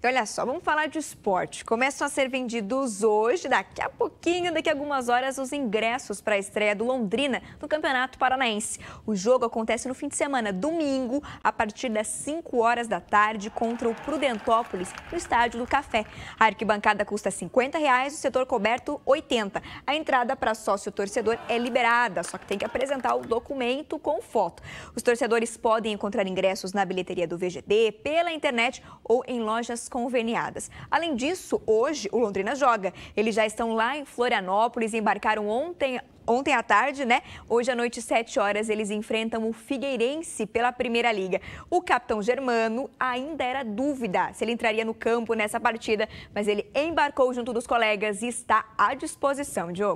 Então, olha só, vamos falar de esporte. Começam a ser vendidos hoje, daqui a pouquinho, daqui a algumas horas, os ingressos para a estreia do Londrina no Campeonato Paranaense. O jogo acontece no fim de semana, domingo, a partir das 5 horas da tarde, contra o Prudentópolis, no Estádio do Café. A arquibancada custa R$ 50, reais, o setor coberto R$ 80. A entrada para sócio torcedor é liberada, só que tem que apresentar o documento com foto. Os torcedores podem encontrar ingressos na bilheteria do VGD, pela internet ou em lojas conveniadas. Além disso, hoje o Londrina joga. Eles já estão lá em Florianópolis, embarcaram ontem ontem à tarde, né? Hoje à noite, 7 horas, eles enfrentam o Figueirense pela Primeira Liga. O capitão Germano ainda era dúvida se ele entraria no campo nessa partida, mas ele embarcou junto dos colegas e está à disposição, Diogo.